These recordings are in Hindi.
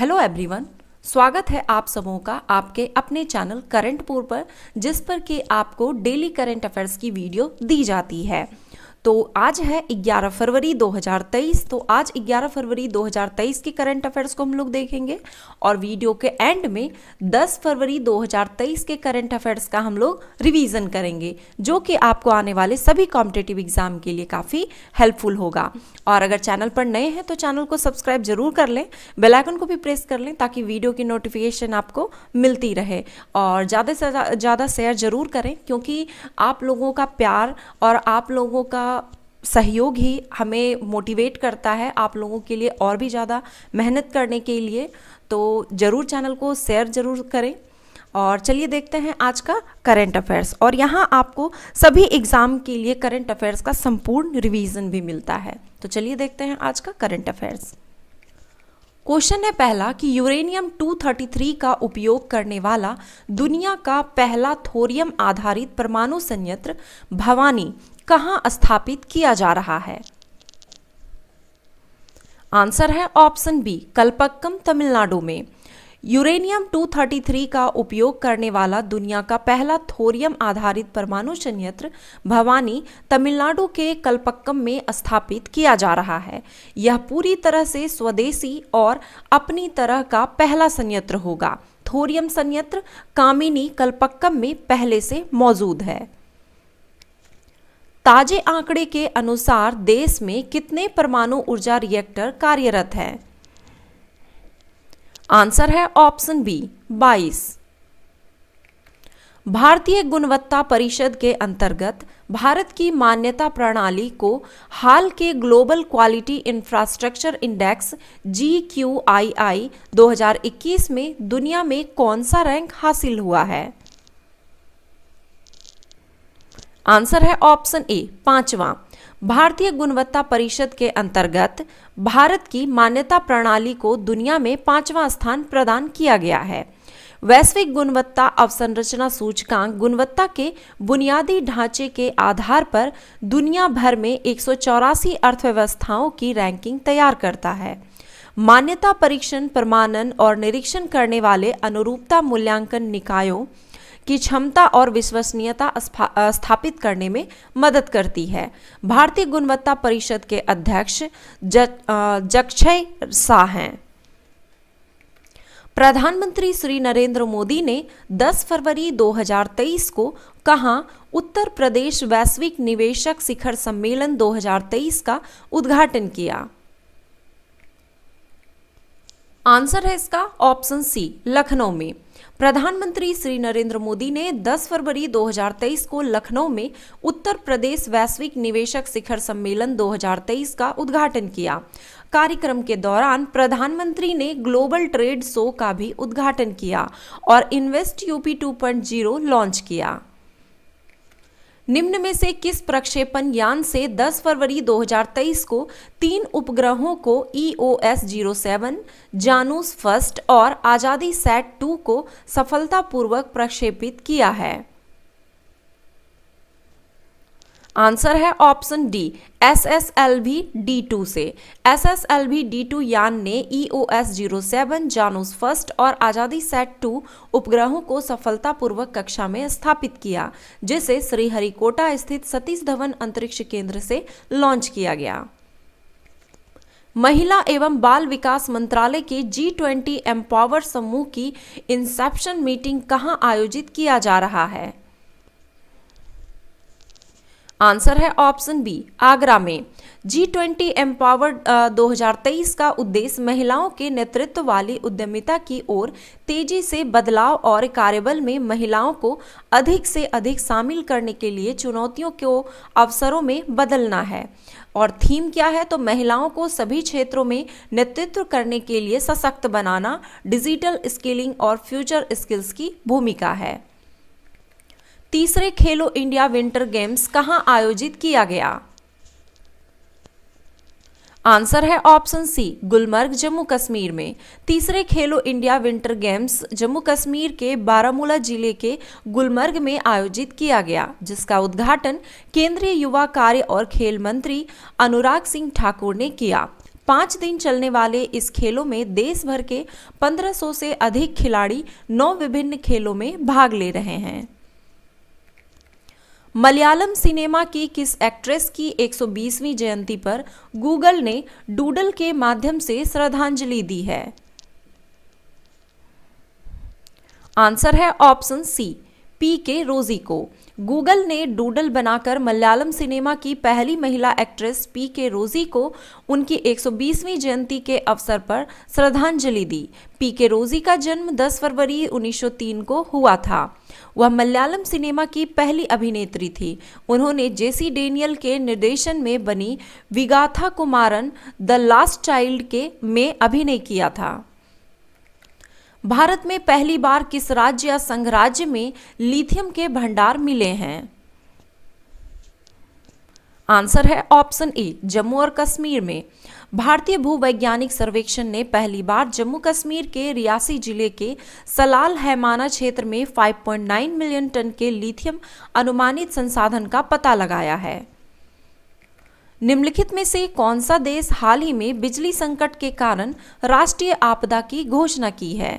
हेलो एवरीवन स्वागत है आप सबों का आपके अपने चैनल करंट पोर पर जिस पर कि आपको डेली करंट अफेयर्स की वीडियो दी जाती है तो आज है 11 फरवरी 2023 तो आज 11 फरवरी 2023 के करंट अफेयर्स को हम लोग देखेंगे और वीडियो के एंड में 10 फरवरी 2023 के करंट अफेयर्स का हम लोग रिवीजन करेंगे जो कि आपको आने वाले सभी कॉम्पिटेटिव एग्जाम के लिए काफ़ी हेल्पफुल होगा और अगर चैनल पर नए हैं तो चैनल को सब्सक्राइब जरूर कर लें बेलाइकन को भी प्रेस कर लें ताकि वीडियो की नोटिफिकेशन आपको मिलती रहे और ज़्यादा से ज़्यादा शेयर जरूर करें क्योंकि आप लोगों का प्यार और आप लोगों का सहयोग ही हमें मोटिवेट करता है आप लोगों के लिए और भी ज़्यादा मेहनत करने के लिए तो ज़रूर चैनल को शेयर ज़रूर करें और चलिए देखते हैं आज का करंट अफेयर्स और यहाँ आपको सभी एग्ज़ाम के लिए करंट अफेयर्स का संपूर्ण रिवीजन भी मिलता है तो चलिए देखते हैं आज का करंट अफेयर्स क्वेश्चन है पहला कि यूरेनियम 233 का उपयोग करने वाला दुनिया का पहला थोरियम आधारित परमाणु संयंत्र भवानी कहाँ स्थापित किया जा रहा है आंसर है ऑप्शन बी कल्पक्कम तमिलनाडु में यूरेनियम 233 का उपयोग करने वाला दुनिया का पहला थोरियम आधारित परमाणु संयंत्र भवानी तमिलनाडु के कल्पक्कम में स्थापित किया जा रहा है यह पूरी तरह से स्वदेशी और अपनी तरह का पहला संयंत्र होगा थोरियम संयंत्र कामिनी कल्पक्कम में पहले से मौजूद है ताजे आंकड़े के अनुसार देश में कितने परमाणु ऊर्जा रिएक्टर कार्यरत हैं आंसर है ऑप्शन बी 22। भारतीय गुणवत्ता परिषद के अंतर्गत भारत की मान्यता प्रणाली को हाल के global quality infrastructure index G Q I I 2021 में दुनिया में कौन सा रैंक हासिल हुआ है आंसर है ऑप्शन ए पांचवा भारतीय गुणवत्ता परिषद के अंतर्गत भारत की मान्यता प्रणाली को दुनिया में पांचवा स्थान प्रदान किया गया है वैश्विक गुणवत्ता अवसंरचना सूचकांक गुणवत्ता के बुनियादी ढांचे के आधार पर दुनिया भर में एक अर्थव्यवस्थाओं की रैंकिंग तैयार करता है मान्यता परीक्षण प्रमाणन और निरीक्षण करने वाले अनुरूपता मूल्यांकन निकायों की क्षमता और विश्वसनीयता स्थापित करने में मदद करती है भारतीय गुणवत्ता परिषद के अध्यक्ष जक्षय शाह हैं प्रधानमंत्री श्री नरेंद्र मोदी ने 10 फरवरी 2023 को कहा उत्तर प्रदेश वैश्विक निवेशक शिखर सम्मेलन 2023 का उद्घाटन किया आंसर है इसका ऑप्शन सी लखनऊ में प्रधानमंत्री श्री नरेंद्र मोदी ने 10 फरवरी 2023 को लखनऊ में उत्तर प्रदेश वैश्विक निवेशक शिखर सम्मेलन 2023 का उद्घाटन किया कार्यक्रम के दौरान प्रधानमंत्री ने ग्लोबल ट्रेड शो का भी उद्घाटन किया और इन्वेस्ट यूपी 2.0 लॉन्च किया निम्न में से किस प्रक्षेपण यान से 10 फरवरी 2023 को तीन उपग्रहों को E O S zero seven Janus first और आज़ादी सैट टू को सफलतापूर्वक प्रक्षेपित किया है आंसर है option D S S L V D two से S S L V D two यान ने E O S zero seven Janus first और आज़ादी सेट टू उपग्रहों को सफलतापूर्वक कक्षा में स्थापित किया जिसे श्रीहरिकोटा स्थित सतीश धवन अंतरिक्ष केंद्र से लॉन्च किया गया महिला एवं बाल विकास मंत्रालय के जी ट्वेंटी एम्पावर समूह की इंसेप्शन मीटिंग कहाँ आयोजित किया जा रहा है आंसर है ऑप्शन बी आगरा में जी ट्वेंटी एम्पावर दो का उद्देश्य महिलाओं के नेतृत्व वाली उद्यमिता की ओर तेजी से बदलाव और कार्यबल में महिलाओं को अधिक से अधिक शामिल करने के लिए चुनौतियों को अवसरों में बदलना है और थीम क्या है तो महिलाओं को सभी क्षेत्रों में नेतृत्व करने के लिए सशक्त बनाना डिजिटल स्किलिंग और फ्यूचर स्किल्स की भूमिका है तीसरे खेलो इंडिया विंटर गेम्स कहां आयोजित किया गया आंसर है ऑप्शन सी गुलमर्ग जम्मू कश्मीर में तीसरे Khelo India winter games Jammu Kashmir के बारामूला जिले के गुलमर्ग में आयोजित किया गया जिसका उद्घाटन केंद्रीय युवा कार्य और खेल मंत्री अनुराग सिंह ठाकुर ने किया पाँच दिन चलने वाले इस खेलों में देश भर के 1500 से अधिक खिलाड़ी नौ विभिन्न खेलों में भाग ले रहे हैं मलयालम सिनेमा की किस एक्ट्रेस की 120वीं जयंती पर गूगल ने डूडल के माध्यम से श्रद्धांजलि दी है आंसर है ऑप्शन सी पी के रोजी को गूगल ने डूडल बनाकर मलयालम सिनेमा की पहली महिला एक्ट्रेस पी के रोजी को उनकी 120वीं जयंती के अवसर पर श्रद्धांजलि दी पी के रोजी का जन्म 10 फरवरी 1903 को हुआ था वह मलयालम सिनेमा की पहली अभिनेत्री थी उन्होंने जेसी डेनियल के निर्देशन में बनी Vigatha Kumaran the last child के में अभिनय किया था भारत में पहली बार किस राज्य या संघ राज्य में लिथियम के भंडार मिले हैं आंसर है ऑप्शन ए जम्मू और कश्मीर में भारतीय भूवैज्ञानिक सर्वेक्षण ने पहली बार जम्मू कश्मीर के रियासी जिले के सलाल हैमाना क्षेत्र में 5.9 मिलियन टन के लिथियम अनुमानित संसाधन का पता लगाया है निम्नलिखित में से कौन सा देश हाल ही में बिजली संकट के कारण राष्ट्रीय आपदा की घोषणा की है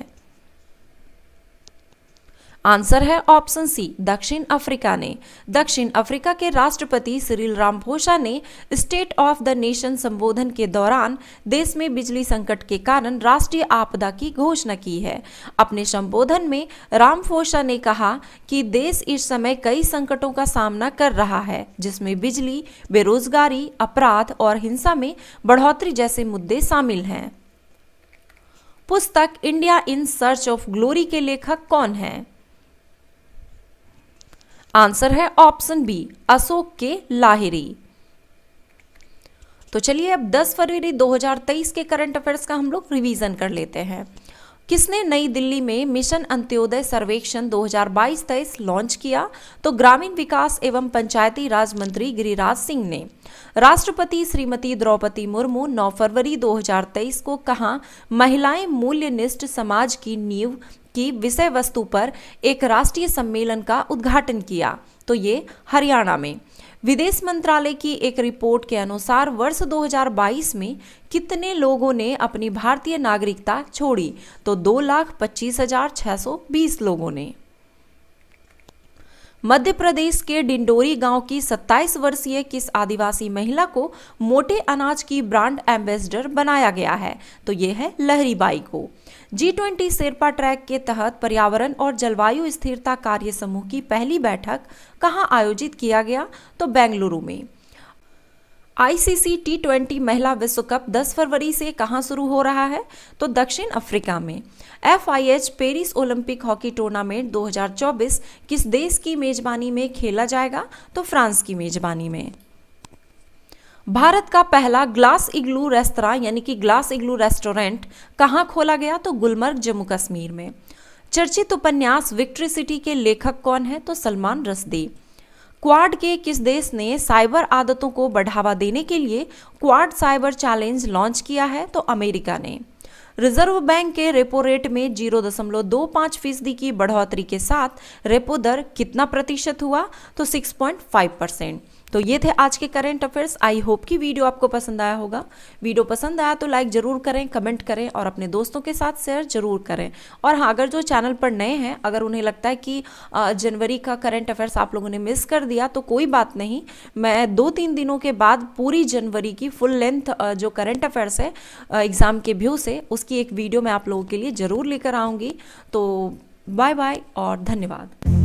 आंसर है ऑप्शन सी दक्षिण अफ्रीका ने दक्षिण अफ्रीका के राष्ट्रपति सिरिल रामफोसा ने स्टेट ऑफ द नेशन संबोधन के दौरान देश में बिजली संकट के कारण राष्ट्रीय आपदा की घोषणा की है अपने संबोधन में रामफोसा ने कहा कि देश इस समय कई संकटों का सामना कर रहा है जिसमें बिजली बेरोजगारी अपराध और हिंसा में बढ़ोतरी जैसे मुद्दे शामिल हैं पुस्तक India in search of glory के लेखक कौन है आंसर है ऑप्शन बी अशोक के लाहिरी तो चलिए अब 10 फरवरी 2023 के करंट अफेयर्स का हम लोग रिवीजन कर लेते हैं किसने नई दिल्ली में मिशन अंत्योदय सर्वेक्षण 2022-23 लॉन्च किया तो ग्रामीण विकास एवं पंचायती राज मंत्री गिरिराज सिंह ने राष्ट्रपति श्रीमती द्रौपदी मुर्मू 9 फरवरी 2023 को कहा महिलाएं मूल्यनिष्ठ समाज की नींव की विषय वस्तु पर एक राष्ट्रीय सम्मेलन का उद्घाटन किया तो ये हरियाणा में विदेश मंत्रालय की एक रिपोर्ट के अनुसार वर्ष 2022 में कितने लोगों ने अपनी भारतीय नागरिकता छोड़ी तो दो लाख पच्चीस हजार छह सौ बीस लोगों ने मध्य प्रदेश के डिंडोरी गांव की 27 वर्षीय किस आदिवासी महिला को मोटे अनाज की ब्रांड एम्बेसडर बनाया गया है तो ये है लहरीबाई को जी ट्वेंटी शेरपा ट्रैक के तहत पर्यावरण और जलवायु स्थिरता कार्य समूह की पहली बैठक कहां आयोजित किया गया तो बेंगलुरु में आईसीसी टी ट्वेंटी महिला विश्व कप 10 फरवरी से कहां शुरू हो रहा है तो दक्षिण अफ्रीका में F Paris Olympic hockey tournament 2024 किस देश की मेजबानी में खेला जाएगा तो फ्रांस की मेजबानी में भारत का पहला ग्लास इग्लू रेस्तरा यानी कि ग्लास इग्लू रेस्टोरेंट कहाँ खोला गया तो गुलमर्ग जम्मू कश्मीर में चर्चित उपन्यास विक्ट्री सिटी के लेखक कौन है तो सलमान रसदी क्वाड के किस देश ने साइबर आदतों को बढ़ावा देने के लिए क्वाड साइबर चैलेंज लॉन्च किया है तो अमेरिका ने रिजर्व बैंक के रेपो रेट में जीरो दशमलव दो पाँच फीसदी की बढ़ोतरी के साथ रेपो दर कितना प्रतिशत हुआ तो सिक्स पॉइंट फाइव परसेंट तो ये थे आज के करेंट अफेयर्स आई होप कि वीडियो आपको पसंद आया होगा वीडियो पसंद आया तो लाइक ज़रूर करें कमेंट करें और अपने दोस्तों के साथ शेयर ज़रूर करें और हाँ अगर जो चैनल पर नए हैं अगर उन्हें लगता है कि जनवरी का करेंट अफेयर्स आप लोगों ने मिस कर दिया तो कोई बात नहीं मैं दो तीन दिनों के बाद पूरी जनवरी की फुल लेंथ जो करेंट अफेयर्स है एग्ज़ाम के व्यू से उसकी एक वीडियो मैं आप लोगों के लिए ज़रूर लेकर आऊँगी तो बाय बाय और धन्यवाद